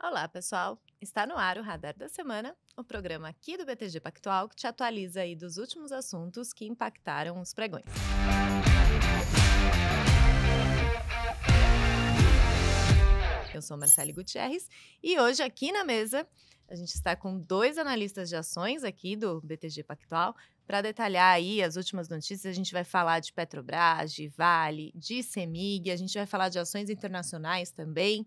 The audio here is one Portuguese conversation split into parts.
Olá, pessoal! Está no ar o Radar da Semana, o programa aqui do BTG Pactual que te atualiza aí dos últimos assuntos que impactaram os pregões. Eu sou Marcele Gutierrez e hoje aqui na mesa a gente está com dois analistas de ações aqui do BTG Pactual para detalhar aí as últimas notícias. A gente vai falar de Petrobras, de Vale, de Semig, a gente vai falar de ações internacionais também.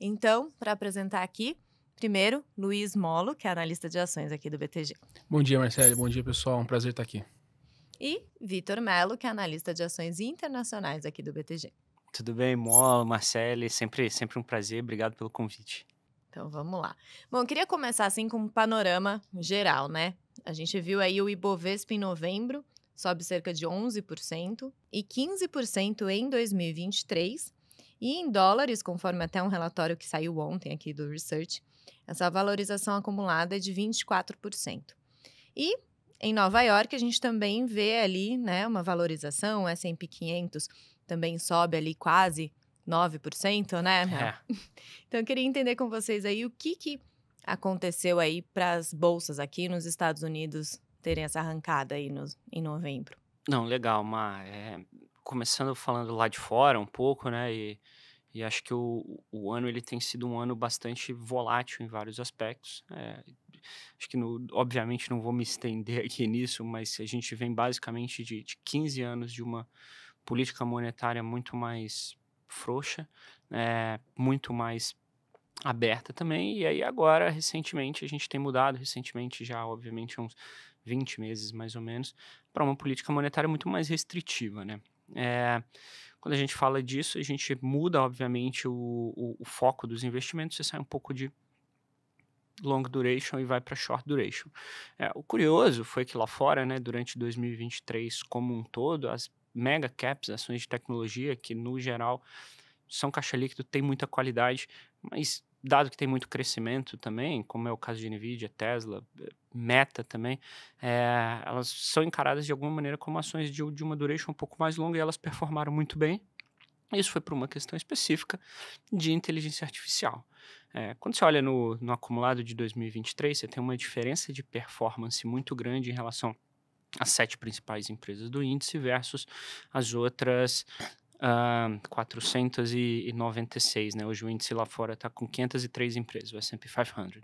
Então, para apresentar aqui, primeiro, Luiz Molo, que é analista de ações aqui do BTG. Bom dia, Marcelo. Bom dia, pessoal. É um prazer estar aqui. E Vitor Melo, que é analista de ações internacionais aqui do BTG. Tudo bem, Molo, Marcele, sempre, sempre um prazer, obrigado pelo convite. Então vamos lá. Bom, eu queria começar assim com um panorama geral, né? A gente viu aí o Ibovespa em novembro, sobe cerca de 11% e 15% em 2023, e em dólares, conforme até um relatório que saiu ontem aqui do Research, essa valorização acumulada é de 24%. E em Nova York, a gente também vê ali né, uma valorização, o S&P 500 também sobe ali quase 9%, né? É. Então, eu queria entender com vocês aí o que, que aconteceu aí para as bolsas aqui nos Estados Unidos terem essa arrancada aí no, em novembro. Não, legal, Mar. É, começando falando lá de fora um pouco, né? E, e acho que o, o ano ele tem sido um ano bastante volátil em vários aspectos. É, acho que, no, obviamente, não vou me estender aqui nisso, mas a gente vem basicamente de, de 15 anos de uma política monetária muito mais frouxa, é, muito mais aberta também. E aí agora, recentemente, a gente tem mudado, recentemente já, obviamente, uns 20 meses mais ou menos, para uma política monetária muito mais restritiva, né? É, quando a gente fala disso, a gente muda, obviamente, o, o, o, foco dos investimentos, você sai um pouco de long duration e vai para short duration. É, o curioso foi que lá fora, né, durante 2023 como um todo, as mega caps, ações de tecnologia, que no geral são caixa líquido, tem muita qualidade, mas dado que tem muito crescimento também, como é o caso de Nvidia, Tesla, eh, Meta também, é, elas são encaradas de alguma maneira como ações de, de uma duration um pouco mais longa e elas performaram muito bem. Isso foi por uma questão específica de inteligência artificial. É, quando você olha no, no acumulado de 2023, você tem uma diferença de performance muito grande em relação às sete principais empresas do índice versus as outras uh, ah, 496, né? Hoje o índice lá fora está com 503 empresas, o S&P 500.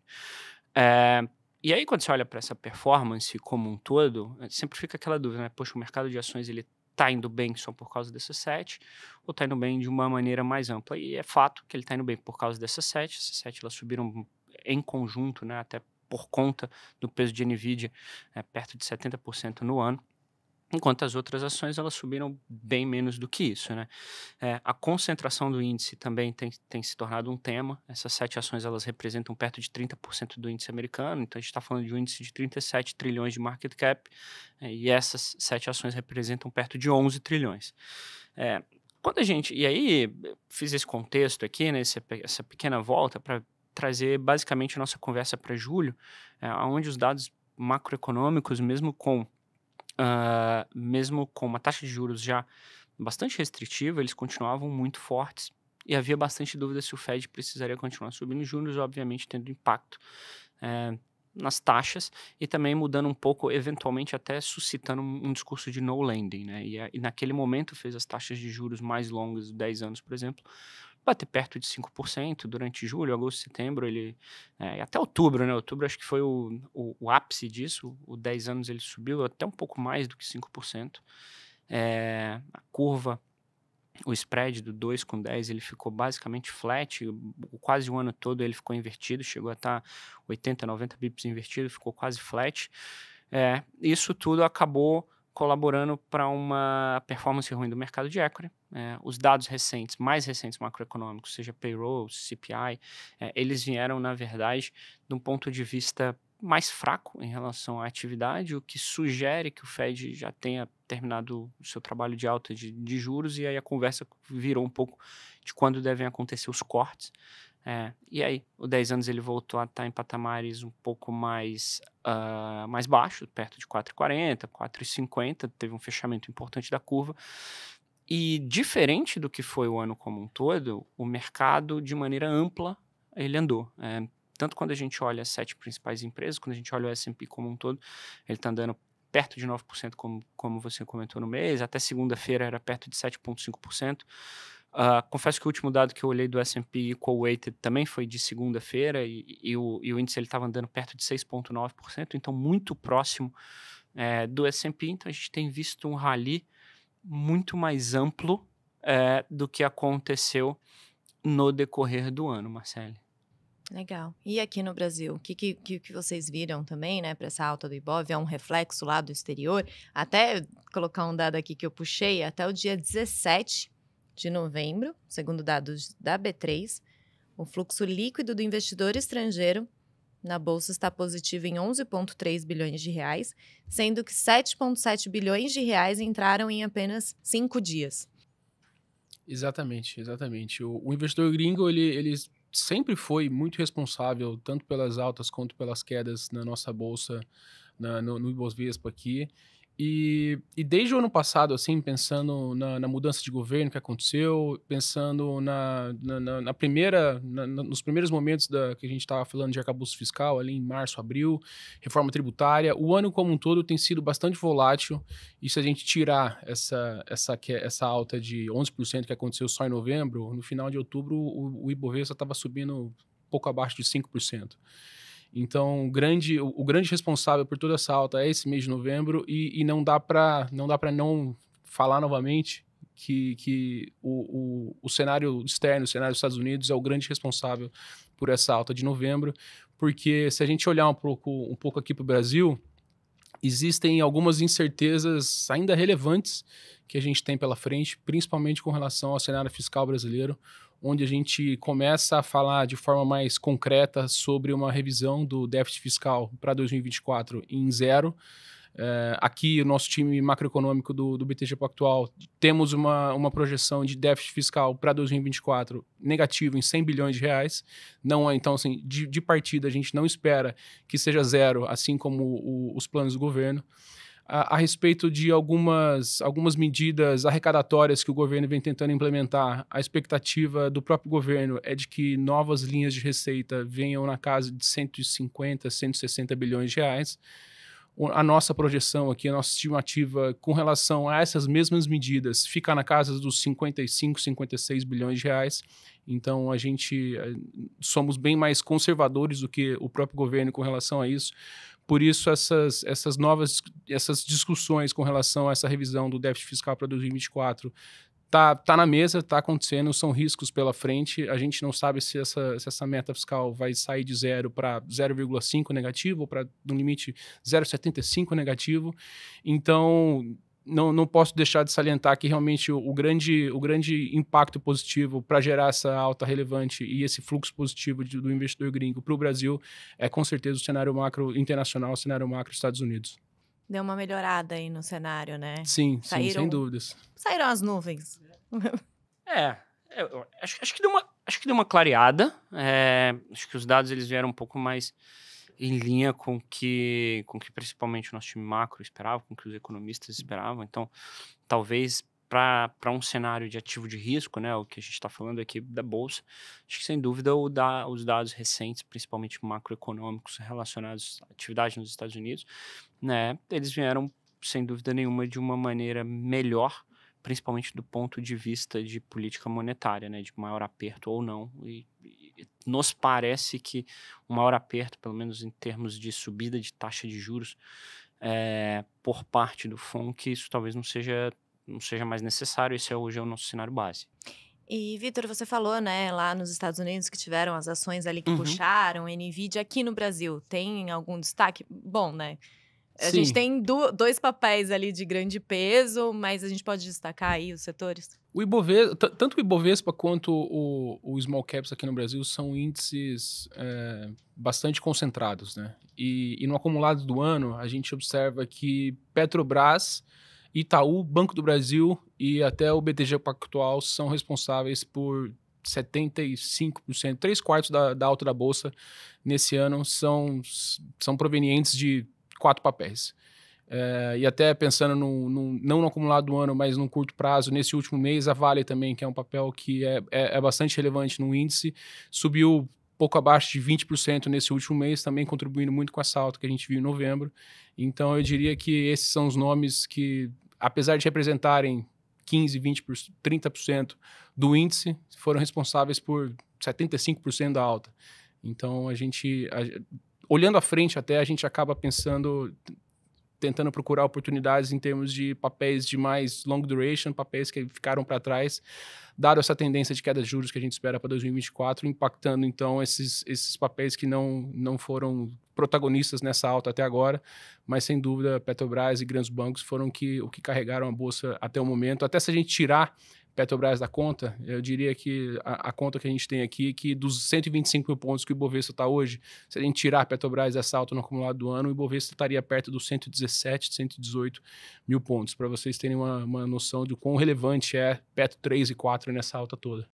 É, e aí quando você olha para essa performance como um todo, eh, sempre fica aquela dúvida, né? Poxa, o mercado de ações ele está indo bem só por causa dessas sete, ou está indo bem de uma maneira mais ampla. E é fato que ele está indo bem por causa dessas sete. Essas sete elas subiram em conjunto, né? Até por conta do peso de Nvidia, né, perto de 70% no ano enquanto as outras ações elas subiram bem menos do que isso, né? É, a concentração do índice também tem, tem se tornado um tema. Essas sete ações elas representam perto de 30% do índice americano, então a gente está falando de um índice de 37 trilhões de market cap é, e essas sete ações representam perto de 11 trilhões. É, quando a gente e aí fiz esse contexto aqui, né? Essa, essa pequena volta para trazer basicamente a nossa conversa para julho, é, onde os dados macroeconômicos, mesmo com uh, mesmo com uma taxa de juros já bastante restritiva, eles continuavam muito fortes e havia bastante dúvida se o Fed precisaria continuar subindo juros, obviamente tendo impacto eh, nas taxas e também mudando um pouco, eventualmente até suscitando um discurso de no lending, né? E, e naquele momento fez as taxas de juros mais longas, 10 anos, por exemplo, bater perto de 5% durante julho, agosto, setembro, ele é, até outubro, né? Outubro acho que foi o, o, o, ápice disso, o 10 anos ele subiu até um pouco mais do que 5%. É, a curva, o spread do 2 com 10, ele ficou basicamente flat, quase o ano todo ele ficou invertido, chegou a estar 80, 90 bips invertido, ficou quase flat. É, isso tudo acabou colaborando para uma performance ruim do mercado de equity é, os dados recentes, mais recentes macroeconômicos, seja payroll, CPI, é, eles vieram, na verdade, de um ponto de vista mais fraco em relação à atividade, o que sugere que o Fed já tenha terminado o seu trabalho de alta de, de juros, e aí a conversa virou um pouco de quando devem acontecer os cortes. É, e aí, o 10 anos ele voltou a estar em patamares um pouco mais, uh, mais baixo, perto de 4,40, 4,50, teve um fechamento importante da curva. E diferente do que foi o ano como um todo, o mercado, de maneira ampla, ele andou. É, tanto quando a gente olha as sete principais empresas, quando a gente olha o S&P como um todo, ele está andando perto de 9%, como, como você comentou no mês, até segunda-feira era perto de 7,5%. Uh, ah, confesso que o último dado que eu olhei do S&P Equal Weighted também foi de segunda-feira e, e, o, e o índice estava andando perto de 6,9%, então muito próximo é, do S&P. Então a gente tem visto um rally muito mais amplo é, do que aconteceu no decorrer do ano, Marcele. Legal. E aqui no Brasil, o que, que, que vocês viram também, né, para essa alta do Ibov? É um reflexo lá do exterior. Até colocar um dado aqui que eu puxei, até o dia 17 de novembro, segundo dados da B3, o fluxo líquido do investidor estrangeiro na bolsa está positiva em 11,3 bilhões de reais, sendo que 7,7 bilhões de reais entraram em apenas cinco dias. Exatamente, exatamente. O, o investidor gringo ele, ele sempre foi muito responsável tanto pelas altas quanto pelas quedas na nossa bolsa, na, no, no Ibovespa aqui. E, e, desde o ano passado, assim, pensando na, na mudança de governo que aconteceu, pensando na, na, na primeira, nos primeiros momentos da, que a gente estava falando de arcabouço fiscal, ali em março, abril, reforma tributária, o ano como um todo tem sido bastante volátil. E se a gente tirar essa, essa, essa alta de 11% que aconteceu só em novembro, no final de outubro o, o Ibovespa estava subindo pouco abaixo de 5%. Então, grande, o, o, grande responsável por toda essa alta é esse mês de novembro e, e não dá para não dá para não falar novamente que, que o, o, o, cenário externo, o cenário dos Estados Unidos é o grande responsável por essa alta de novembro, porque se a gente olhar um pouco, um pouco aqui para o Brasil, existem algumas incertezas ainda relevantes que a gente tem pela frente, principalmente com relação ao cenário fiscal brasileiro onde a gente começa a falar de forma mais concreta sobre uma revisão do déficit fiscal para 2024 em zero. É, aqui, o nosso time macroeconômico do, do BTG Pactual, temos uma, uma projeção de déficit fiscal para 2024 negativo em 100 bilhões de reais. Não é, então, assim, de, de partida, a gente não espera que seja zero, assim como o, os planos do governo a, a, respeito de algumas, algumas medidas arrecadatórias que o governo vem tentando implementar. A expectativa do próprio governo é de que novas linhas de receita venham na casa de 150, 160 bilhões de reais. A nossa projeção aqui, a nossa estimativa com relação a essas mesmas medidas fica na casa dos 55, 56 bilhões de reais. Então a gente eh, somos bem mais conservadores do que o próprio governo com relação a isso por isso, essas, essas novas essas discussões com relação a essa revisão do déficit fiscal para 2024 tá, tá na mesa, está acontecendo, são riscos pela frente. A gente não sabe se essa, se essa meta fiscal vai sair de zero para 0,5 negativo, ou para, no limite, 0,75 negativo. Então, não, não posso deixar de salientar que realmente o, o grande, o grande impacto positivo para gerar essa alta relevante e esse fluxo positivo de, do investidor gringo para o Brasil é com certeza o cenário macro internacional, o cenário macro Estados Unidos. Deu uma melhorada aí no cenário, né? Sim, saíram, sim sem dúvidas. Saíram as nuvens. É, acho, acho, que deu uma, acho que deu uma clareada. É, acho que os dados eles vieram um pouco mais em linha com que, com que principalmente o nosso time macro esperava, com que os economistas esperavam. Então, talvez para um cenário de ativo de risco, né, o que a gente está falando aqui da bolsa, acho que sem dúvida da, os dados recentes, principalmente macroeconômicos relacionados à atividade nos Estados Unidos, né, eles vieram sem dúvida nenhuma de uma maneira melhor, principalmente do ponto de vista de política monetária, né, de maior aperto ou não e, e nos parece que o maior aperto, pelo menos em termos de subida de taxa de juros é, por parte do FONC, isso talvez não seja, não seja mais necessário. Esse é hoje é o nosso cenário base. E, Vitor, você falou, né, lá nos Estados Unidos que tiveram as ações ali que uhum. puxaram, Nvidia, aqui no Brasil, tem algum destaque? Bom, né? A Sim. gente tem do, dois papéis ali de grande peso, mas a gente pode destacar aí os setores? O Ibovespa, tanto o Ibovespa quanto o, o, Small Caps aqui no Brasil são índices é, bastante concentrados, né? E, e no acumulado do ano, a gente observa que Petrobras, Itaú, Banco do Brasil e até o BTG Pactual são responsáveis por 75%, três quartos da, da alta da bolsa nesse ano são, são provenientes de quatro papéis. É, e até pensando no, no, não no acumulado do ano, mas no curto prazo, nesse último mês, a Vale também, que é um papel que é, é, é bastante relevante no índice, subiu pouco abaixo de 20% nesse último mês, também contribuindo muito com essa alta que a gente viu em novembro. Então, eu diria que esses são os nomes que, apesar de representarem 15%, 20%, 30% do índice, foram responsáveis por 75% da alta. Então, a gente a, olhando à frente até, a gente acaba pensando, tentando procurar oportunidades em termos de papéis de mais long duration, papéis que ficaram para trás, dado essa tendência de queda de juros que a gente espera para 2024, impactando então esses, esses papéis que não, não foram protagonistas nessa alta até agora, mas sem dúvida Petrobras e grandes bancos foram que, o que carregaram a bolsa até o momento. Até se a gente tirar Petrobras da conta, eu diria que a, a, conta que a gente tem aqui, que dos 125 mil pontos que o Ibovespa está hoje, se a gente tirar a Petrobras dessa alta no acumulado do ano, o Ibovespa estaria perto dos 117, 118 mil pontos, para vocês terem uma, uma noção de quão relevante é Petro 3 e 4 nessa alta toda.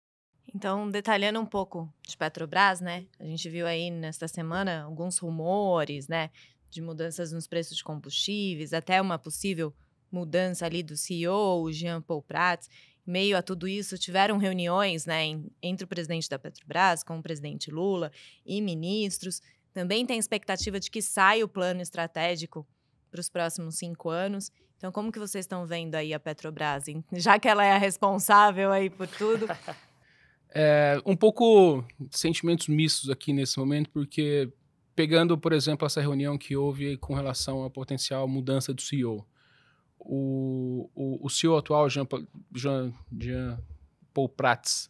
Então, detalhando um pouco de Petrobras, né? A gente viu aí nesta semana alguns rumores, né? De mudanças nos preços de combustíveis, até uma possível mudança ali do CEO, o Jean Paul Prats meio a tudo isso, tiveram reuniões né, entre o presidente da Petrobras, com o presidente Lula e ministros. Também tem expectativa de que saia o plano estratégico para os próximos cinco anos. Então, como que vocês estão vendo aí a Petrobras, já que ela é a responsável aí por tudo? é, um pouco sentimentos mistos aqui nesse momento, porque pegando, por exemplo, essa reunião que houve com relação à potencial mudança do CEO, o, o, o CEO atual, Jean, Jean, Jean Paul Prats,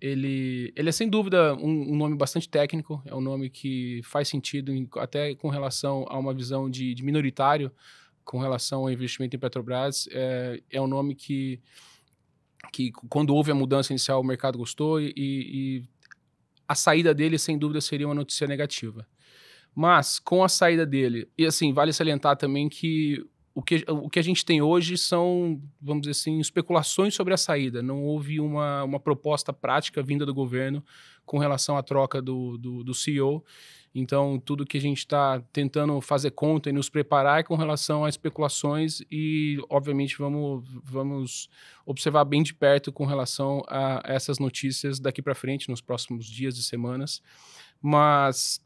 ele, ele é sem dúvida um, um, nome bastante técnico, é um nome que faz sentido em, até com relação a uma visão de, de, minoritário com relação ao investimento em Petrobras. É, é um nome que, que, quando houve a mudança inicial, o mercado gostou e, e a saída dele, sem dúvida, seria uma notícia negativa. Mas, com a saída dele, e assim, vale salientar também que o que, o que a gente tem hoje são, vamos dizer assim, especulações sobre a saída. Não houve uma, uma proposta prática vinda do governo com relação à troca do, do, do CEO. Então, tudo que a gente está tentando fazer conta e nos preparar é com relação a especulações e, obviamente, vamos, vamos observar bem de perto com relação a essas notícias daqui para frente, nos próximos dias e semanas. Mas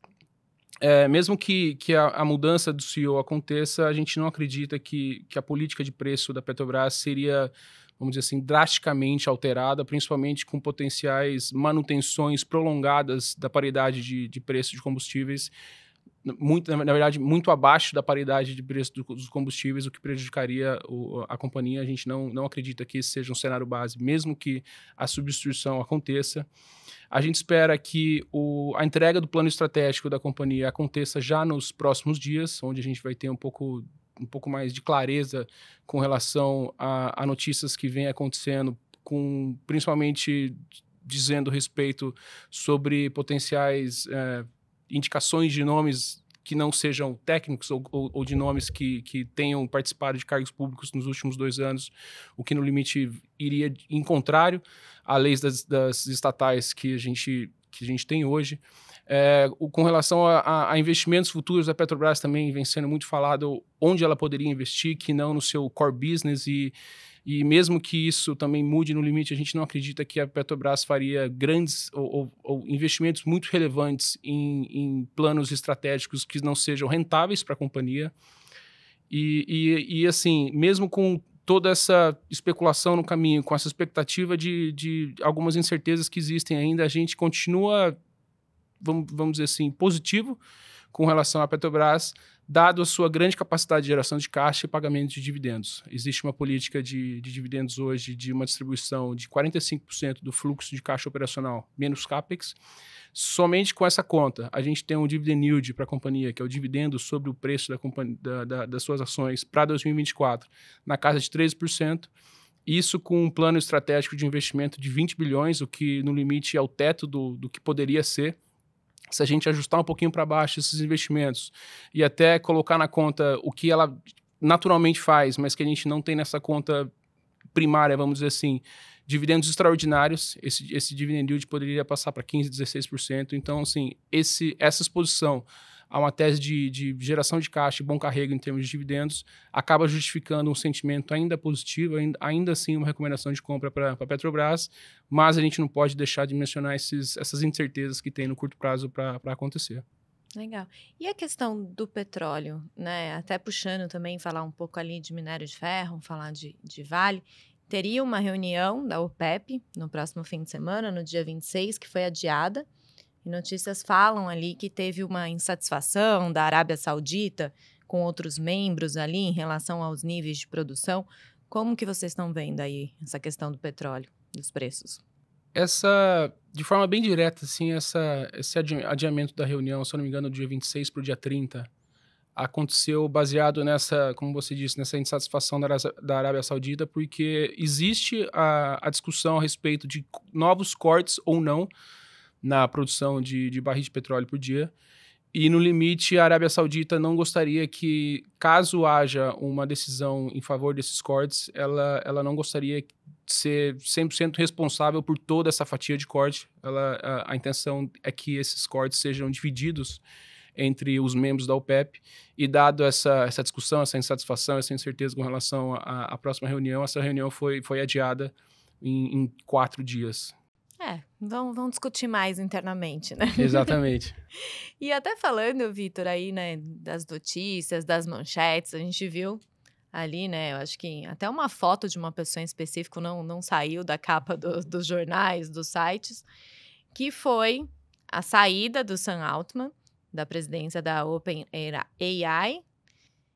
é, mesmo que, que a, a, mudança do CEO aconteça, a gente não acredita que, que a política de preço da Petrobras seria, vamos dizer assim, drasticamente alterada, principalmente com potenciais manutenções prolongadas da paridade de, de preço de combustíveis muito, na verdade, muito abaixo da paridade de preço do, dos combustíveis, o que prejudicaria o, a companhia. A gente não, não acredita que esse seja um cenário base, mesmo que a substituição aconteça. A gente espera que o, a entrega do plano estratégico da companhia aconteça já nos próximos dias, onde a gente vai ter um pouco, um pouco mais de clareza com relação a, a notícias que vêm acontecendo, com principalmente dizendo respeito sobre potenciais. É, indicações de nomes que não sejam técnicos ou, ou, ou de nomes que, que, tenham participado de cargos públicos nos últimos dois anos, o que no limite iria em contrário à leis das, das estatais que a gente, que a gente tem hoje. É, o, com relação a, a, a, investimentos futuros, a Petrobras também vem sendo muito falado onde ela poderia investir, que não no seu core business e e mesmo que isso também mude no limite, a gente não acredita que a Petrobras faria grandes ou, ou, ou investimentos muito relevantes em, em, planos estratégicos que não sejam rentáveis para a companhia. E, e, e, assim, mesmo com toda essa especulação no caminho, com essa expectativa de, de algumas incertezas que existem ainda, a gente continua, vamos, vamos dizer assim, positivo com relação à Petrobras, dado a sua grande capacidade de geração de caixa e pagamento de dividendos. Existe uma política de, de dividendos hoje de uma distribuição de 45% do fluxo de caixa operacional menos CAPEX. Somente com essa conta, a gente tem um dividend yield para a companhia, que é o dividendo sobre o preço da da, da, das suas ações para 2024, na casa de 13%. Isso com um plano estratégico de investimento de 20 bilhões, o que no limite é o teto do, do que poderia ser se a gente ajustar um pouquinho para baixo esses investimentos e até colocar na conta o que ela naturalmente faz, mas que a gente não tem nessa conta primária, vamos dizer assim, dividendos extraordinários, esse, esse dividend yield poderia passar para 15%, 16%. Então, assim, esse, essa exposição a uma tese de, de geração de caixa e bom carrego em termos de dividendos, acaba justificando um sentimento ainda positivo, ainda, ainda assim uma recomendação de compra para a Petrobras, mas a gente não pode deixar de mencionar esses, essas incertezas que tem no curto prazo para pra acontecer. Legal. E a questão do petróleo, né? Até puxando também, falar um pouco ali de minério de ferro, falar de, de vale. Teria uma reunião da OPEP no próximo fim de semana, no dia 26, que foi adiada. E notícias falam ali que teve uma insatisfação da Arábia Saudita com outros membros ali em relação aos níveis de produção. Como que vocês estão vendo aí essa questão do petróleo, dos preços? Essa, de forma bem direta, assim, essa, esse adiamento da reunião, se eu não me engano, do dia 26 para o dia 30, aconteceu baseado nessa, como você disse, nessa insatisfação da, da Arábia Saudita, porque existe a, a discussão a respeito de novos cortes ou não na produção de, de barris de petróleo por dia. E no limite, a Arábia Saudita não gostaria que, caso haja uma decisão em favor desses cortes, ela, ela não gostaria de ser 100% responsável por toda essa fatia de corte. Ela, a, a, intenção é que esses cortes sejam divididos entre os membros da OPEP. E dado essa, essa discussão, essa insatisfação, essa incerteza com relação à próxima reunião, essa reunião foi, foi adiada em, em quatro dias. É, vão, vão discutir mais internamente, né? Exatamente. e até falando, Vitor, aí, né, das notícias, das manchetes, a gente viu ali, né? Eu acho que até uma foto de uma pessoa em específico não, não saiu da capa do, dos jornais, dos sites, que foi a saída do Sam Altman da presidência da OpenAI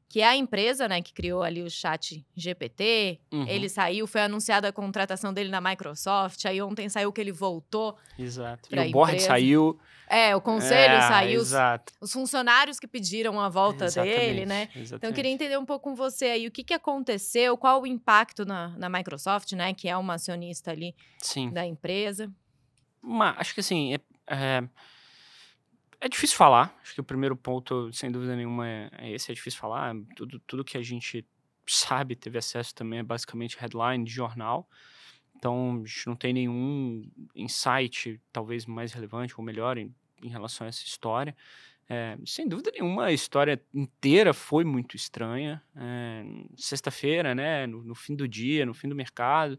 que é a empresa, né, que criou ali o chat GPT. Uhum. Ele saiu, foi anunciada a contratação dele na Microsoft. Aí ontem saiu que ele voltou. Exato. E o board saiu. É, o conselho é, saiu. Exato. Os, os funcionários que pediram a volta exatamente, dele, né? Exatamente. Então, eu queria entender um pouco com você aí o que, que aconteceu, qual o impacto na, na Microsoft, né, que é uma acionista ali Sim. da empresa. Sim. acho que assim, é, é é difícil falar. Acho que o primeiro ponto, sem dúvida nenhuma, é, é esse. É difícil falar. Tudo, tudo que a gente sabe, teve acesso também, é basicamente headline de jornal. Então, a gente não tem nenhum insight, talvez mais relevante ou melhor, em, em relação a essa história. É, sem dúvida nenhuma, a história inteira foi muito estranha. É, Sexta-feira, né, no, no, fim do dia, no fim do mercado,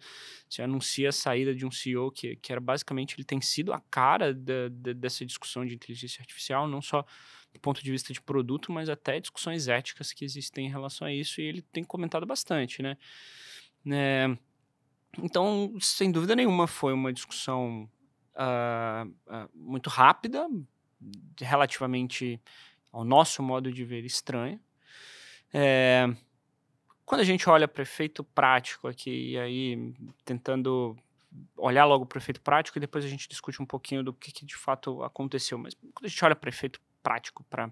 se anuncia a saída de um CEO que, que era basicamente, ele tem sido a cara da, da, dessa discussão de inteligência artificial, não só do ponto de vista de produto, mas até discussões éticas que existem em relação a isso, e ele tem comentado bastante, né. É, então, sem dúvida nenhuma, foi uma discussão Uh, uh, muito rápida, relativamente ao nosso modo de ver estranha. É, eh, quando a gente olha para efeito prático aqui, e aí tentando olhar logo para efeito prático e depois a gente discute um pouquinho do que, que de fato aconteceu, mas quando a gente olha para efeito prático, para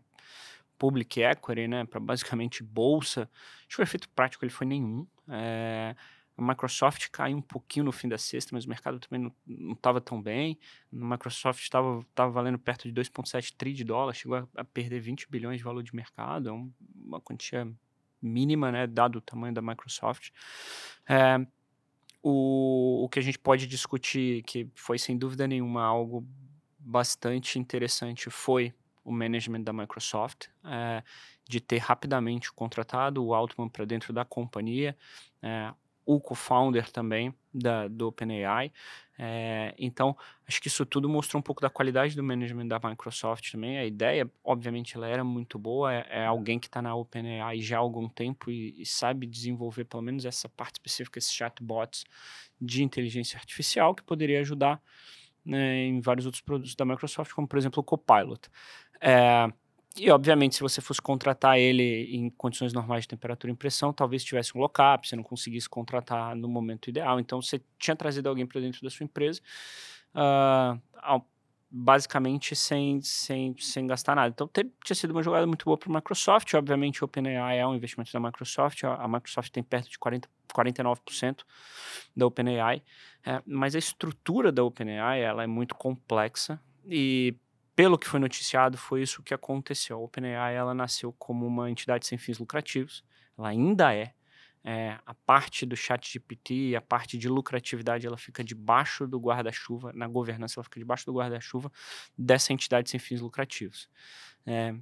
public equity, né, para basicamente bolsa, acho que o efeito prático ele foi nenhum. É, a Microsoft caiu um pouquinho no fim da sexta, mas o mercado também não estava tão bem. A Microsoft estava valendo perto de 2,7 tri de dólar, chegou a, a, perder 20 bilhões de valor de mercado, é uma quantia mínima, né, dado o tamanho da Microsoft. É, o, o que a gente pode discutir, que foi sem dúvida nenhuma algo bastante interessante, foi o management da Microsoft, é, de ter rapidamente contratado o Altman para dentro da companhia. É, o co-founder também da, do OpenAI. É, então, acho que isso tudo mostrou um pouco da qualidade do management da Microsoft também. A ideia, obviamente, ela era muito boa. É, é alguém que está na OpenAI já há algum tempo e, e, sabe desenvolver pelo menos essa parte específica, esses chatbots de inteligência artificial que poderia ajudar né, em vários outros produtos da Microsoft, como por exemplo o Copilot. É, e, obviamente, se você fosse contratar ele em condições normais de temperatura e impressão talvez tivesse um lock-up, você não conseguisse contratar no momento ideal. Então, você tinha trazido alguém para dentro da sua empresa, uh, basicamente sem, sem, sem gastar nada. Então, ter, tinha sido uma jogada muito boa para a Microsoft. Obviamente, o OpenAI é um investimento da Microsoft. A, a Microsoft tem perto de 40, 49% da OpenAI. É, mas a estrutura da OpenAI ela é muito complexa e pelo que foi noticiado, foi isso que aconteceu. A OpenAI ela nasceu como uma entidade sem fins lucrativos, ela ainda é. é a parte do chat GPT, a parte de lucratividade, ela fica debaixo do guarda-chuva, na governança, ela fica debaixo do guarda-chuva dessa entidade sem fins lucrativos. É,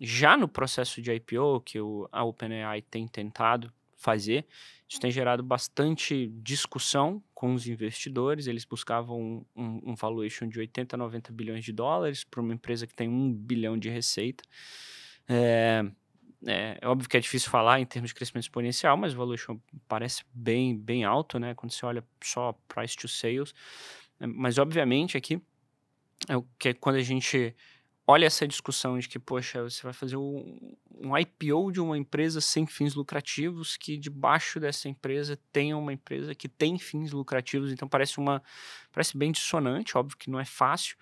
já no processo de IPO, que o, a OpenAI tem tentado fazer. Isso tem gerado bastante discussão com os investidores. Eles buscavam um, um valuation de 80, 90 bilhões de dólares para uma empresa que tem um bilhão de receita. É, é, é, óbvio que é difícil falar em termos de crescimento exponencial, mas o valuation parece bem, bem alto, né? Quando você olha só price to sales. Mas, obviamente, aqui é o que é quando a gente olha essa discussão de que, poxa, você vai fazer um, um, IPO de uma empresa sem fins lucrativos, que debaixo dessa empresa tem uma empresa que tem fins lucrativos, então parece uma parece bem dissonante, óbvio que não é fácil.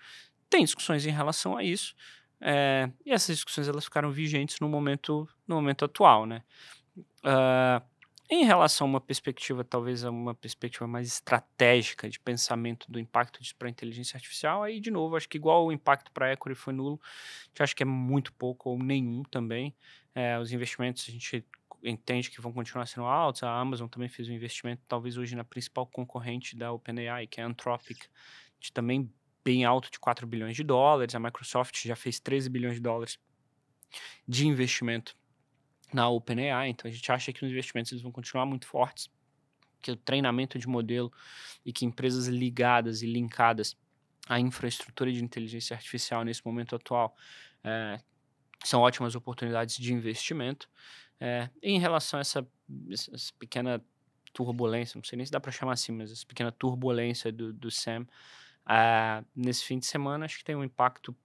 Tem discussões em relação a isso, é, e essas discussões elas ficaram vigentes no momento no momento atual, né? Uh, em relação a uma perspectiva, talvez a uma perspectiva mais estratégica de pensamento do impacto disso para a inteligência artificial, aí de novo, acho que igual o impacto para a Equity foi nulo, acho que é muito pouco ou nenhum também. É, os investimentos a gente entende que vão continuar sendo altos. A Amazon também fez um investimento, talvez hoje na principal concorrente da OpenAI, que é a Anthropic, de também bem alto de 4 bilhões de dólares. A Microsoft já fez 13 bilhões de dólares de investimento na OpenAI. Então a gente acha que os investimentos eles vão continuar muito fortes, que o treinamento de modelo e que empresas ligadas e linkadas à infraestrutura de inteligência artificial nesse momento atual é, são ótimas oportunidades de investimento. É, em relação a essa, essa, pequena turbulência, não sei nem se dá para chamar assim, mas essa pequena turbulência do, do Sam, é, nesse fim de semana, acho que tem um impacto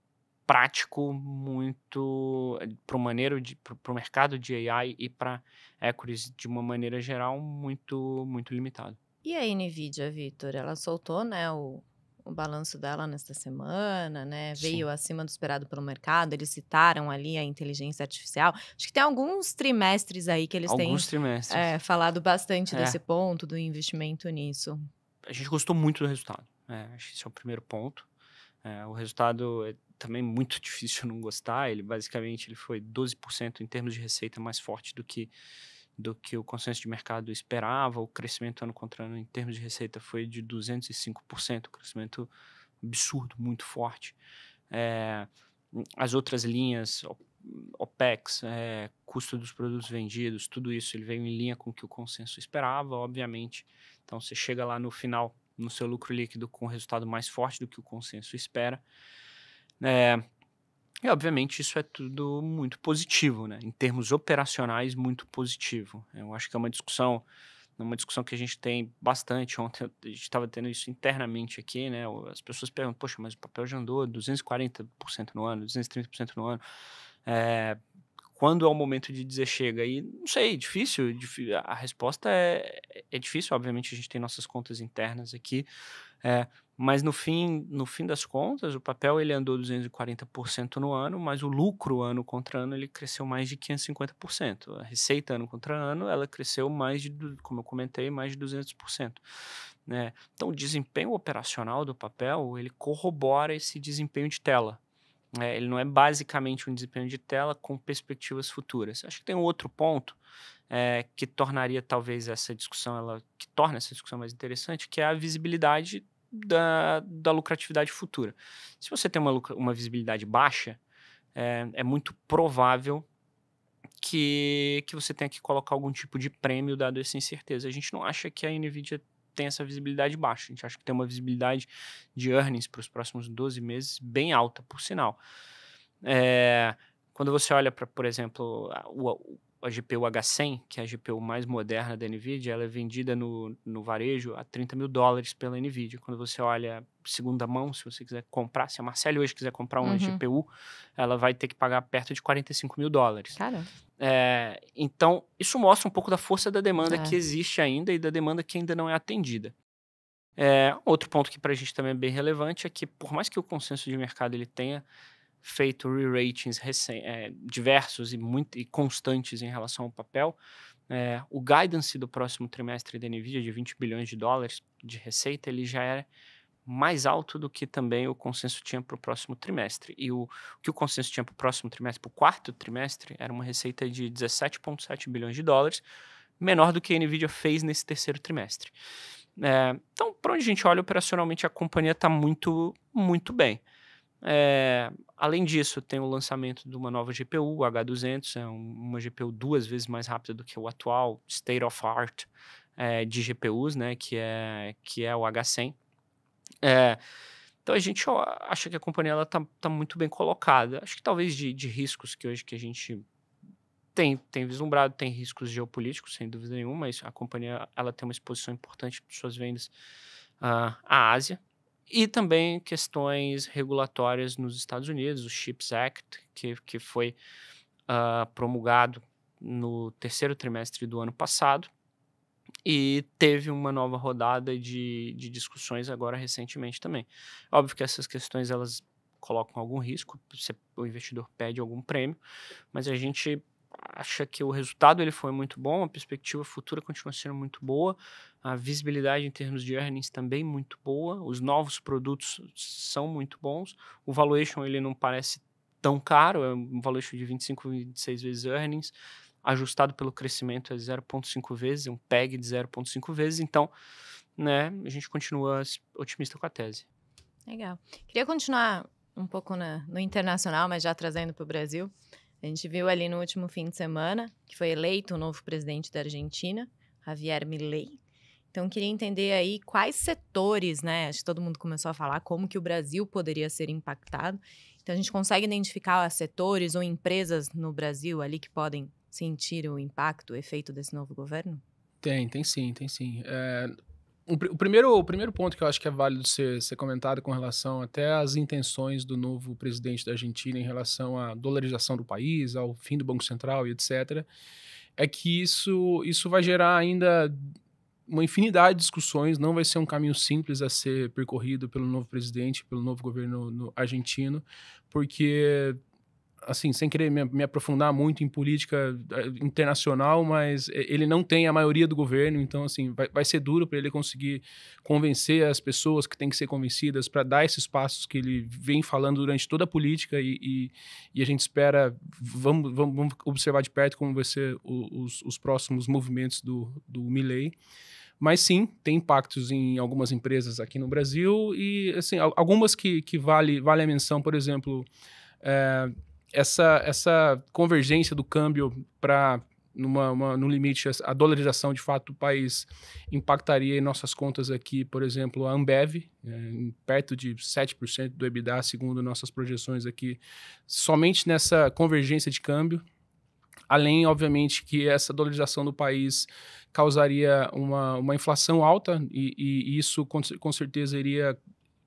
prático, muito para o maneiro para o mercado de AI e para equities de uma maneira geral muito muito limitado. E a Nvidia, Vitor, ela soltou, né, o, o balanço dela nesta semana, né? Sim. Veio acima do esperado pelo mercado. Eles citaram ali a inteligência artificial. Acho que tem alguns trimestres aí que eles alguns têm é, falado bastante é. desse ponto, do investimento nisso. A gente gostou muito do resultado. É, acho que esse é o primeiro ponto. É, o resultado é, também muito difícil não gostar. Ele basicamente ele foi 12% em termos de receita mais forte do que do que o consenso de mercado esperava. O crescimento ano contra ano em termos de receita foi de 205%, um crescimento absurdo, muito forte. É, as outras linhas, OPEX, é, custo dos produtos vendidos, tudo isso ele veio em linha com o que o consenso esperava, obviamente. Então você chega lá no final, no seu lucro líquido, com um resultado mais forte do que o consenso espera. É, e, obviamente, isso é tudo muito positivo, né? Em termos operacionais, muito positivo. Eu acho que é uma discussão, uma discussão que a gente tem bastante. Ontem a gente estava tendo isso internamente aqui, né? As pessoas perguntam, poxa, mas o papel já andou 240% no ano, 230% no ano. É, quando é o momento de dizer chega? E não sei, difícil. A resposta é, é difícil. Obviamente, a gente tem nossas contas internas aqui. É, mas no fim, no fim das contas, o papel ele andou 240% no ano, mas o lucro ano contra ano ele cresceu mais de 550%. A receita ano contra ano, ela cresceu mais de, como eu comentei, mais de 200%. Né? Então, o desempenho operacional do papel, ele corrobora esse desempenho de tela. Né? Ele não é basicamente um desempenho de tela com perspectivas futuras. Acho que tem um outro ponto é, que tornaria talvez essa discussão, ela que torna essa discussão mais interessante, que é a visibilidade da, da lucratividade futura. Se você tem uma, uma visibilidade baixa, é, é muito provável que, que você tenha que colocar algum tipo de prêmio dado essa incerteza. A gente não acha que a NVIDIA tem essa visibilidade baixa. A gente acha que tem uma visibilidade de earnings para os próximos 12 meses bem alta, por sinal. É, quando você olha para, por exemplo, o, a GPU H100, que é a GPU mais moderna da NVIDIA, ela é vendida no, no varejo a 30 mil dólares pela NVIDIA. Quando você olha segunda mão, se você quiser comprar, se a Marcelo hoje quiser comprar uma uhum. GPU, ela vai ter que pagar perto de 45 mil dólares. É, então, isso mostra um pouco da força da demanda é. que existe ainda e da demanda que ainda não é atendida. É, outro ponto que para a gente também é bem relevante é que, por mais que o consenso de mercado ele tenha feito re-ratings recém, é, diversos e, muito, e constantes em relação ao papel. É, o guidance do próximo trimestre da NVIDIA de 20 bilhões de dólares de receita, ele já era é mais alto do que também o consenso tinha para o próximo trimestre. E o, o que o consenso tinha para o próximo trimestre, para o quarto trimestre, era uma receita de 17,7 bilhões de dólares, menor do que a NVIDIA fez nesse terceiro trimestre. É, então, para onde a gente olha operacionalmente, a companhia está muito, muito bem. É, Além disso, tem o lançamento de uma nova GPU, o H200, é uma GPU duas vezes mais rápida do que o atual state of art é, de GPUs, né, que é, que é o H100. É, então a gente acha que a companhia está tá muito bem colocada. Acho que talvez de, de riscos que hoje que a gente tem, tem vislumbrado, tem riscos geopolíticos, sem dúvida nenhuma, mas a companhia ela tem uma exposição importante para suas vendas uh, à Ásia, e também questões regulatórias nos Estados Unidos, o CHIPS Act, que, que foi uh, promulgado no terceiro trimestre do ano passado e teve uma nova rodada de, de discussões agora recentemente também. Óbvio que essas questões elas colocam algum risco, o investidor pede algum prêmio, mas a gente acha que o resultado ele foi muito bom, a perspectiva futura continua sendo muito boa, a visibilidade em termos de earnings também muito boa, os novos produtos são muito bons, o valuation ele não parece tão caro, é um valuation de 25, 26 vezes earnings, ajustado pelo crescimento é 0,5 vezes, um PEG de 0,5 vezes, então né, a gente continua otimista com a tese. Legal. Queria continuar um pouco na, no internacional, mas já trazendo para o Brasil. A gente viu ali no último fim de semana que foi eleito o novo presidente da Argentina, Javier Milei. Então, queria entender aí quais setores, né? Acho que todo mundo começou a falar como que o Brasil poderia ser impactado. Então, a gente consegue identificar ah, setores ou empresas no Brasil ali que podem sentir o impacto, o efeito desse novo governo? Tem, tem sim, tem sim. É, o, primeiro, o primeiro ponto que eu acho que é válido ser, ser comentado com relação até às intenções do novo presidente da Argentina em relação à dolarização do país, ao fim do Banco Central e etc., é que isso, isso vai gerar ainda uma infinidade de discussões, não vai ser um caminho simples a ser percorrido pelo novo presidente, pelo novo governo argentino, porque assim, sem querer me, aprofundar muito em política eh, internacional, mas ele não tem a maioria do governo, então, assim, vai, vai ser duro para ele conseguir convencer as pessoas que têm que ser convencidas para dar esses passos que ele vem falando durante toda a política e, e, e a gente espera, vamos, vamos, vamos, observar de perto como vai ser o, os, os, próximos movimentos do, do Milley mas sim tem impactos em algumas empresas aqui no Brasil e assim algumas que, que vale vale a menção por exemplo é, essa, essa convergência do câmbio para numa, uma, limite, a dolarização de fato do país impactaria em nossas contas aqui, por exemplo, a Ambev, é, perto de 7% do EBITDA, segundo nossas projeções aqui, somente nessa convergência de câmbio. Além, obviamente, que essa dolarização do país causaria uma, uma inflação alta, e, e isso com, com certeza iria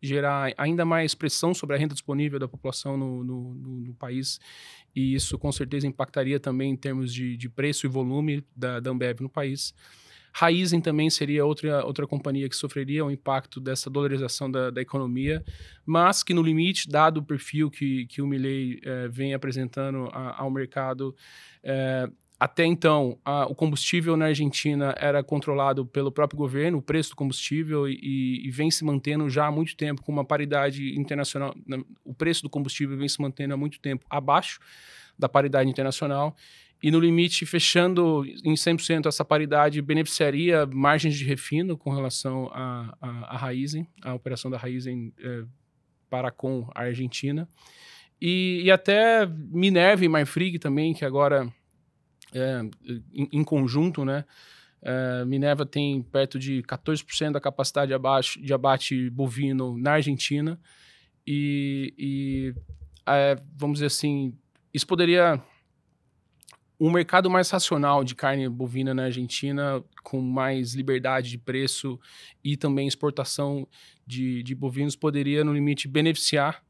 gerar ainda mais pressão sobre a renda disponível da população no, no, no, no país, e isso com certeza impactaria também em termos de, de preço e volume da, da Ambev no país. Raizen também seria outra, outra companhia que sofreria o impacto dessa dolarização da, da economia, mas que no limite, dado o perfil que, que o Milley eh, vem apresentando a, ao mercado, eh, até então, a, o combustível na Argentina era controlado pelo próprio governo, o preço do combustível, e, e vem se mantendo já há muito tempo com uma paridade internacional. o preço do combustível vem se mantendo há muito tempo abaixo da paridade internacional. E no limite, fechando em 100% essa paridade, beneficiaria margens de refino com relação à a, a, a Raizen, a operação da Raizen é, para com a Argentina. E, e até Minerva e Marfrig também, que agora é, em, em, conjunto, né? É, Minerva tem perto de 14% da capacidade de, abaixo, de abate bovino na Argentina e, e é, vamos dizer assim, isso poderia um mercado mais racional de carne bovina na Argentina, com mais liberdade de preço e também exportação de, de bovinos, poderia, no limite, beneficiar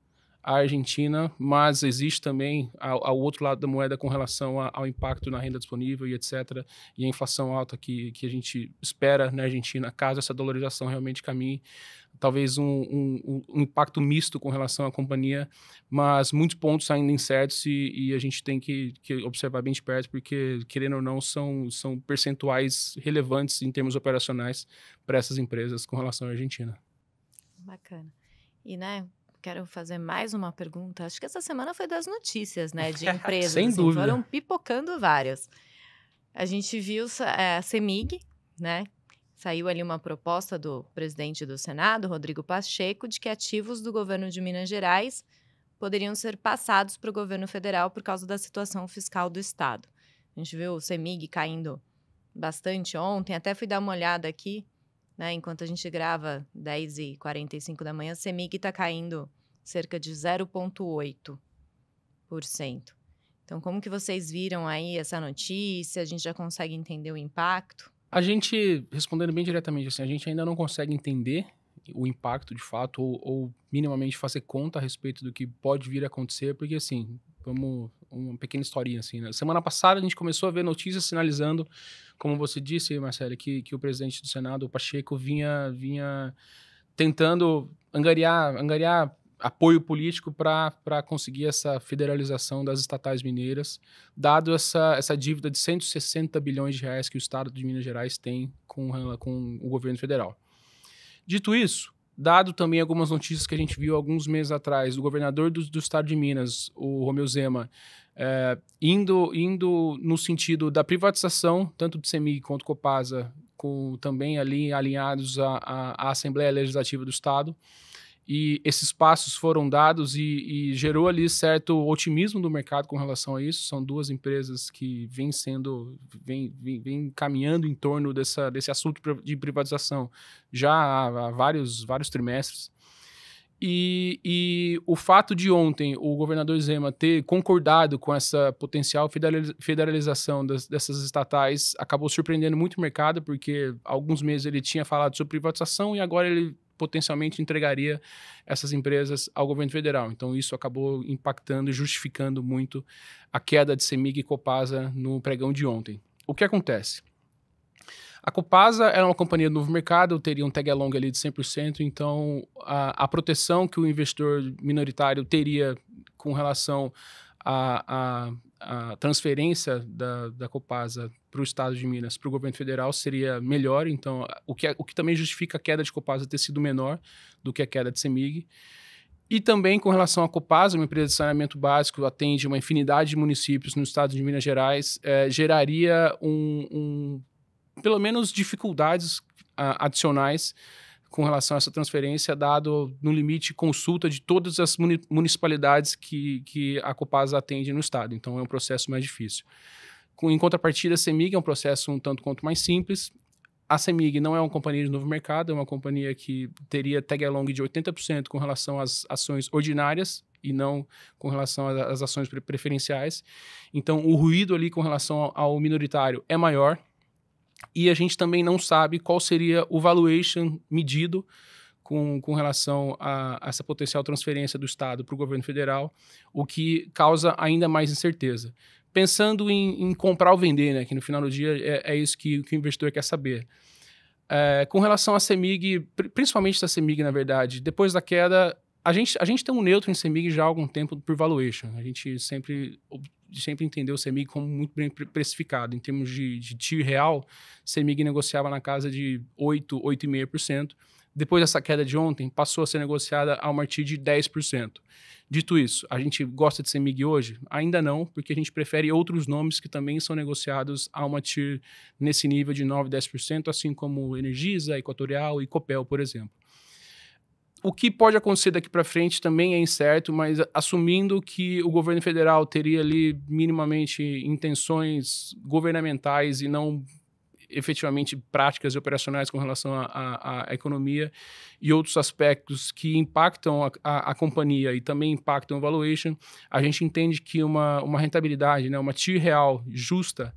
a Argentina, mas existe também ao, outro lado da moeda com relação a, ao impacto na renda disponível e etc. E a inflação alta que, que a gente espera na Argentina, caso essa dolarização realmente caminhe. Talvez um, um, um impacto misto com relação à companhia, mas muitos pontos ainda incertos e, e a gente tem que, que, observar bem de perto, porque, querendo ou não, são, são percentuais relevantes em termos operacionais para essas empresas com relação à Argentina. Bacana. E, né, quero fazer mais uma pergunta. Acho que essa semana foi das notícias, né? De empresas. Sem assim, dúvida. Foram pipocando várias. A gente viu eh, a CEMIG, né? Saiu ali uma proposta do presidente do Senado, Rodrigo Pacheco, de que ativos do governo de Minas Gerais poderiam ser passados para o governo federal por causa da situação fiscal do Estado. A gente viu o CEMIG caindo bastante ontem, até fui dar uma olhada aqui. Né? Enquanto a gente grava 10 e 45 da manhã, a Semig está caindo cerca de 0,8%. Então, como que vocês viram aí essa notícia? A gente já consegue entender o impacto? A gente, respondendo bem diretamente, assim, a gente ainda não consegue entender o impacto de fato, ou, ou minimamente fazer conta a respeito do que pode vir a acontecer, porque assim, vamos uma pequena historinha, assim, né? Semana passada a gente começou a ver notícias sinalizando, como você disse, Marcelo, que, que o presidente do Senado, o Pacheco, vinha, vinha tentando angariar, angariar apoio político para conseguir essa federalização das estatais mineiras, dado essa, essa dívida de 160 bilhões de reais que o Estado de Minas Gerais tem com, com o governo federal. Dito isso, dado também algumas notícias que a gente viu alguns meses atrás, o governador do, do estado de Minas, o Romeu Zema, é, indo, indo no sentido da privatização, tanto do CEMIG quanto Copasa, com, também ali alinhados à Assembleia Legislativa do Estado. E esses passos foram dados e, e, gerou ali certo otimismo do mercado com relação a isso. São duas empresas que vêm sendo, vêm, vem caminhando em torno dessa, desse assunto de privatização já há, há vários, vários trimestres. E, e, o fato de ontem o governador Zema ter concordado com essa potencial federalização das, dessas estatais acabou surpreendendo muito o mercado, porque há alguns meses ele tinha falado sobre privatização e agora ele potencialmente entregaria essas empresas ao governo federal. Então, isso acabou impactando e justificando muito a queda de Semig e Copasa no pregão de ontem. O que acontece? A Copasa era uma companhia do novo mercado, teria um tag along ali de 100%, então a, a proteção que o investidor minoritário teria com relação à transferência da, da Copasa para o estado de Minas, para o governo federal, seria melhor. Então, o que, o que também justifica a queda de Copasa ter sido menor do que a queda de Semig E também com relação à Copasa, uma empresa de saneamento básico, atende uma infinidade de municípios no estado de Minas Gerais, eh, geraria um, um pelo menos dificuldades uh, adicionais com relação a essa transferência, dado no limite consulta de todas as muni municipalidades que, que a Copasa atende no estado. Então é um processo mais difícil. Com, em contrapartida, a CEMIG é um processo um tanto quanto mais simples. A CEMIG não é uma companhia de novo mercado, é uma companhia que teria tag-along de 80% com relação às ações ordinárias e não com relação às ações preferenciais. Então, o ruído ali com relação ao minoritário é maior, e a gente também não sabe qual seria o valuation medido com, com relação a, a essa potencial transferência do Estado para o governo federal, o que causa ainda mais incerteza. Pensando em, em comprar ou vender, né, que no final do dia é, é isso que, que o investidor quer saber. É, com relação à CEMIG, principalmente da CEMIG, na verdade, depois da queda, a gente, a gente tem um neutro em CEMIG já há algum tempo por valuation. A gente sempre sempre entendeu o CEMIG como muito bem precificado. Em termos de, de TIR real, CEMIG negociava na casa de 8, 8,5%. Depois dessa queda de ontem, passou a ser negociada a uma TIR de 10%. Dito isso, a gente gosta de CEMIG hoje? Ainda não, porque a gente prefere outros nomes que também são negociados a uma TIR nesse nível de 9, 10%, assim como Energisa, Equatorial e Copel, por exemplo. O que pode acontecer daqui para frente também é incerto, mas assumindo que o governo federal teria ali minimamente intenções governamentais e não efetivamente práticas e operacionais com relação à economia e outros aspectos que impactam a, a, a, companhia e também impactam o valuation, a gente entende que uma, uma rentabilidade, né, uma TIR real justa,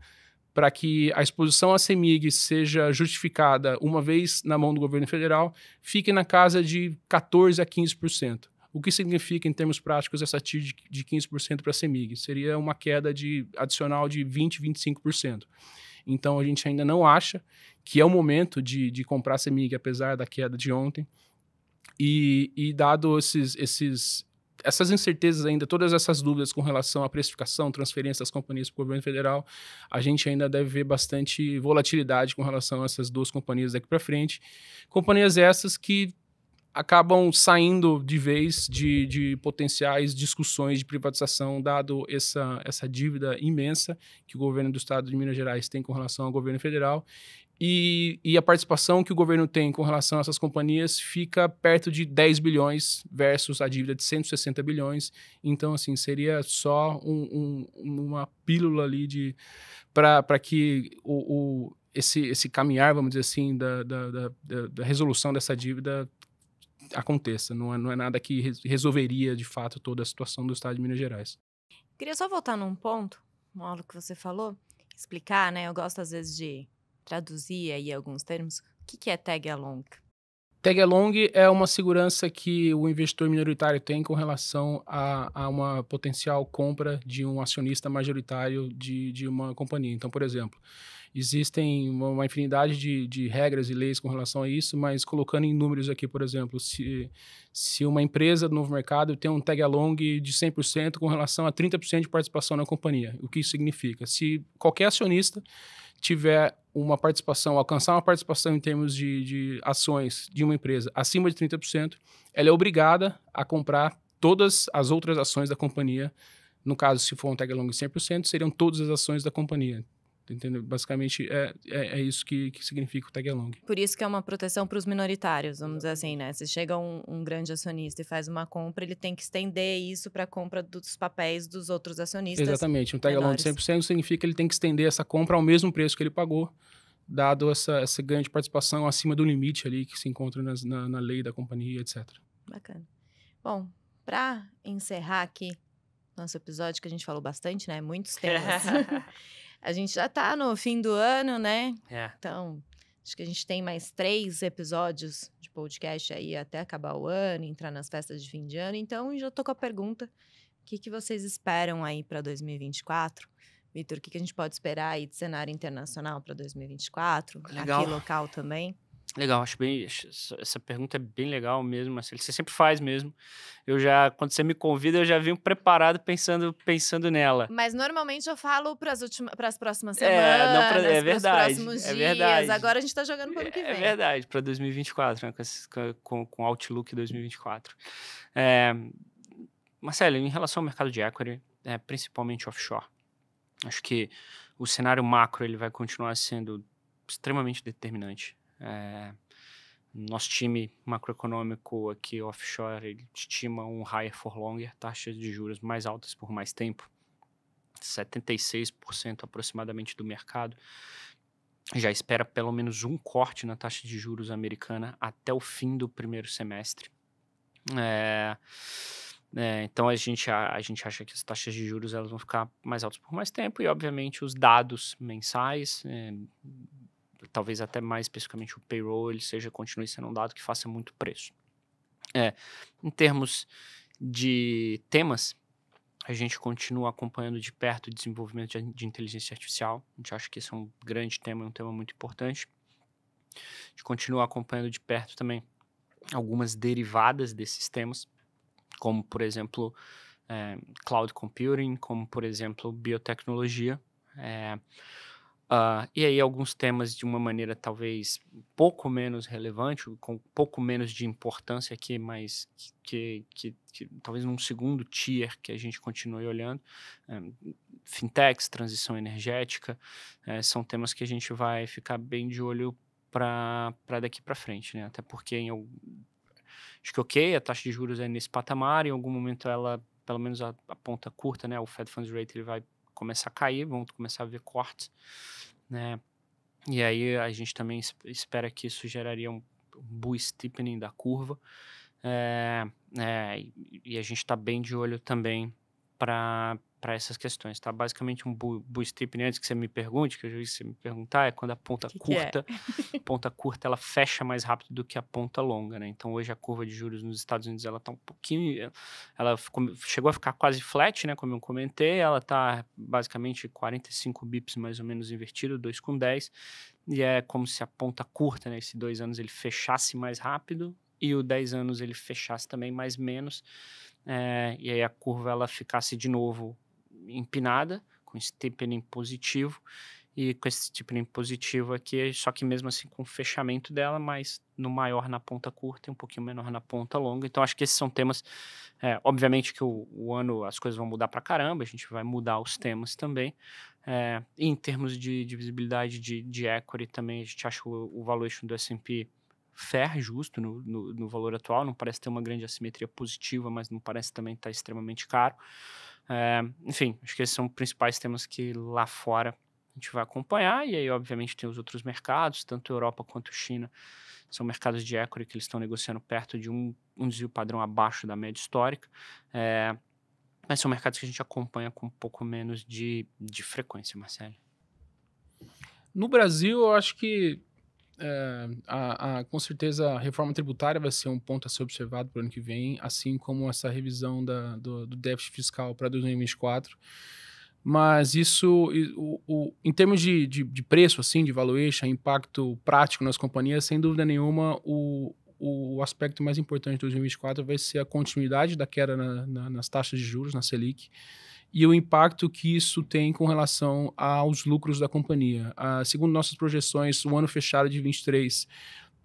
para que a exposição à CEMIG seja justificada uma vez na mão do governo federal, fique na casa de 14% a 15%. O que significa, em termos práticos, essa TIR de 15% para a CEMIG? Seria uma queda de adicional de 20%, 25%. Então, a gente ainda não acha que é o momento de, de comprar a CEMIG, apesar da queda de ontem. E, e dado esses, esses essas incertezas ainda, todas essas dúvidas com relação à precificação, transferência das companhias para o governo federal, a gente ainda deve ver bastante volatilidade com relação a essas duas companhias daqui para frente. Companhias essas que acabam saindo de vez de, de, potenciais discussões de privatização, dado essa, essa dívida imensa que o governo do estado de Minas Gerais tem com relação ao governo federal e, e, a participação que o governo tem com relação a essas companhias fica perto de 10 bilhões versus a dívida de 160 bilhões. Então, assim, seria só um, um, uma pílula ali de para que o, o, esse, esse caminhar, vamos dizer assim, da, da, da, da resolução dessa dívida aconteça. Não é, não é nada que resolveria, de fato, toda a situação do Estado de Minas Gerais. Queria só voltar num ponto, Mauro, que você falou, explicar, né? Eu gosto, às vezes, de traduzir aí alguns termos. O que, é tag along? Tag along é uma segurança que o investidor minoritário tem com relação a, a uma potencial compra de um acionista majoritário de, de uma companhia. Então, por exemplo, existem uma, uma infinidade de, de, regras e leis com relação a isso, mas colocando em números aqui, por exemplo, se, se uma empresa do novo mercado tem um tag along de 100% com relação a 30% de participação na companhia, o que isso significa? Se qualquer acionista tiver uma participação, alcançar uma participação em termos de, de ações de uma empresa acima de 30%, ela é obrigada a comprar todas as outras ações da companhia. No caso, se for um tag along 100%, seriam todas as ações da companhia. Entendeu? Basicamente é, é, é isso que, que, significa o tag along. Por isso que é uma proteção para os minoritários, vamos dizer assim, né? Se chega um, um, grande acionista e faz uma compra, ele tem que estender isso para a compra dos papéis dos outros acionistas. Exatamente. Um tag along de 100% significa que ele tem que estender essa compra ao mesmo preço que ele pagou, dado essa, essa grande participação acima do limite ali que se encontra nas, na, na lei da companhia, etc. Bacana. Bom, para encerrar aqui nosso episódio, que a gente falou bastante, né? Muitos temas. A gente já está no fim do ano, né? É. Então, acho que a gente tem mais três episódios de podcast aí até acabar o ano, entrar nas festas de fim de ano. Então, já tô com a pergunta: o que, que vocês esperam aí para 2024? Vitor, o que, que a gente pode esperar aí de cenário internacional para 2024? Legal. Aqui local também. Legal, acho bem. Essa pergunta é bem legal mesmo, Marcelo assim, você sempre faz mesmo. Eu já, quando você me convida, eu já venho preparado pensando, pensando nela. Mas normalmente eu falo para as próximas semanas, é, não pra, é verdade, próximos é dias. Verdade. Agora a gente está jogando para o ano que é, é vem. É verdade, para 2024, né, com, com, Outlook 2024. É, Marcelo, em relação ao mercado de equity, é, principalmente offshore, acho que o cenário macro ele vai continuar sendo extremamente determinante é, nosso time macroeconômico aqui offshore estima um higher for longer, taxas de juros mais altas por mais tempo. 76% aproximadamente do mercado já espera pelo menos um corte na taxa de juros americana até o fim do primeiro semestre. É, é, então a gente, a, a, gente acha que as taxas de juros elas vão ficar mais altas por mais tempo e obviamente os dados mensais é, talvez até mais especificamente o payroll, ele seja continue sendo um dado que faça muito preço. É, em termos de temas, a gente continua acompanhando de perto o desenvolvimento de, de inteligência artificial. A gente acha que esse é um grande tema, é um tema muito importante. A gente continua acompanhando de perto também algumas derivadas desses temas, como, por exemplo, é, cloud computing, como, por exemplo, biotecnologia. É, Uh, e aí alguns temas de uma maneira talvez pouco menos relevante, com pouco menos de importância aqui, mas que, que, que talvez num segundo tier que a gente continue olhando. Um, eh, fintechs, transição energética, é, são temas que a gente vai ficar bem de olho para daqui para frente, né? Até porque em, acho que ok, a taxa de juros é nesse patamar, em algum momento ela, pelo menos a, a ponta curta, né? O Fed Funds Rate ele vai começar a cair, vão começar a ver cortes, né? E aí a gente também espera que isso geraria um boost steepening da curva. É, é, e a gente está bem de olho também para para essas questões, tá? Basicamente um boost trip, né? antes que você me pergunte, que eu vi você me perguntar, é quando a ponta que curta, que é? ponta curta, ela fecha mais rápido do que a ponta longa, né? Então hoje a curva de juros nos Estados Unidos ela tá um pouquinho, ela ficou, chegou a ficar quase flat, né? Como eu comentei, ela tá basicamente 45 bips mais ou menos invertido, 2 com 10, e é como se a ponta curta, né? Esse dois anos ele fechasse mais rápido e o 10 anos ele fechasse também mais menos. É, e aí a curva ela ficasse de novo empinada, com nem positivo, e com esse nem positivo aqui, só que mesmo assim com o fechamento dela, mas no maior na ponta curta e um pouquinho menor na ponta longa. Então, acho que esses são temas, é, obviamente que o, o, ano as coisas vão mudar para caramba, a gente vai mudar os temas também. É, em termos de, de visibilidade de, de equity também, a gente acha o, o valuation do S&P ferre justo no, no, no, valor atual, não parece ter uma grande assimetria positiva, mas não parece também estar tá extremamente caro. É, enfim, acho que esses são os principais temas que lá fora a gente vai acompanhar, e aí, obviamente, tem os outros mercados, tanto Europa quanto China, são mercados de equity que eles estão negociando perto de um, um desvio padrão abaixo da média histórica. É, mas são mercados que a gente acompanha com um pouco menos de, de frequência, Marcelo. No Brasil, eu acho que é, a, a, com certeza a reforma tributária vai ser um ponto a ser observado para o ano que vem, assim como essa revisão da, do, do déficit fiscal para 2024. Mas isso, o, o, em termos de, de, de, preço, assim, de valuation, impacto prático nas companhias, sem dúvida nenhuma, o, o aspecto mais importante de 2024 vai ser a continuidade da queda na, na, nas taxas de juros, na Selic e o impacto que isso tem com relação aos lucros da companhia. Ah, segundo nossas projeções, o ano fechado é de 23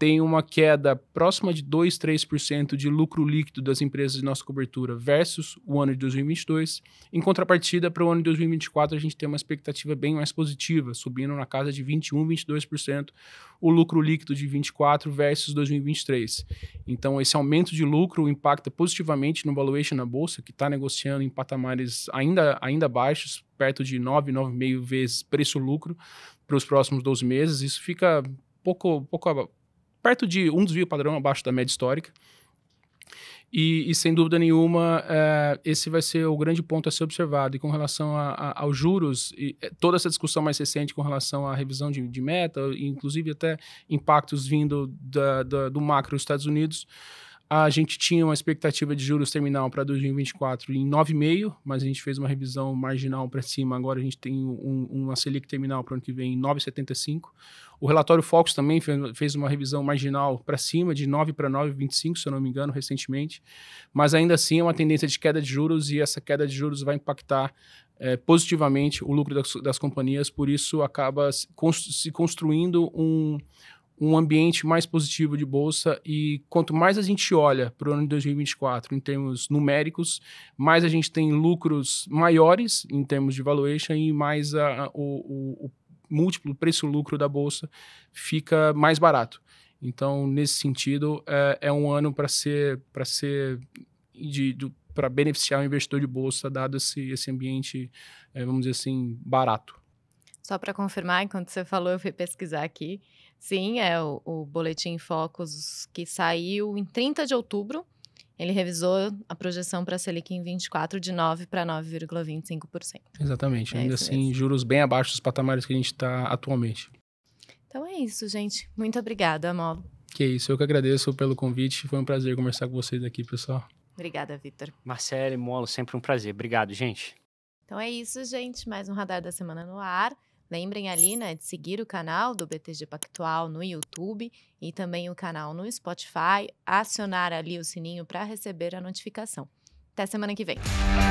tem uma queda próxima de 2, 3% de lucro líquido das empresas de nossa cobertura versus o ano de 2022. Em contrapartida, para o ano de 2024, a gente tem uma expectativa bem mais positiva, subindo na casa de 21, 22%, o lucro líquido de 24 versus 2023. Então, esse aumento de lucro impacta positivamente no valuation na bolsa, que está negociando em patamares ainda, ainda baixos, perto de 9, 9,5 vezes preço-lucro para os próximos 12 meses. Isso fica pouco, pouco perto de um desvio padrão abaixo da média histórica. E, e, sem dúvida nenhuma, é, esse vai ser o grande ponto a ser observado. E com relação a, a, aos juros, e eh, toda essa discussão mais recente com relação à revisão de, de meta, inclusive até impactos vindo da, da, do macro Estados Unidos, a gente tinha uma expectativa de juros terminal para 2024 em 9,5, mas a gente fez uma revisão marginal para cima. Agora a gente tem um, uma Selic terminal para o ano que vem em 9,75. O relatório Focus também fez uma revisão marginal para cima, de 9 para 9,25, se eu não me engano, recentemente. Mas ainda assim é uma tendência de queda de juros e essa queda de juros vai impactar é, positivamente o lucro das, das, companhias, por isso acaba se, construindo um, um ambiente mais positivo de bolsa e quanto mais a gente olha para o ano de 2024 em termos numéricos, mais a gente tem lucros maiores em termos de valuation e mais a, a, o, o múltiplo preço-lucro da bolsa fica mais barato. Então, nesse sentido, é, é um ano para ser para ser de, de para beneficiar o investidor de bolsa, dado esse, esse ambiente, é, vamos dizer assim, barato. Só para confirmar, enquanto você falou, eu fui pesquisar aqui. Sim, é o, o Boletim Focus que saiu em 30 de outubro. Ele revisou a projeção para a Selic em 24 de 9 para 9,25%. Exatamente. É ainda assim, mesmo. juros bem abaixo dos patamares que a gente está atualmente. Então é isso, gente. Muito obrigada, Amolo. Que isso, eu que agradeço pelo convite. Foi um prazer conversar com vocês aqui, pessoal. Obrigada, Vitor. Marcelo e Molo, sempre um prazer. Obrigado, gente. Então é isso, gente. Mais um Radar da Semana no ar. Lembrem ali, né, de seguir o canal do BTG Pactual no YouTube e também o canal no Spotify, acionar ali o sininho para receber a notificação. Até semana que vem.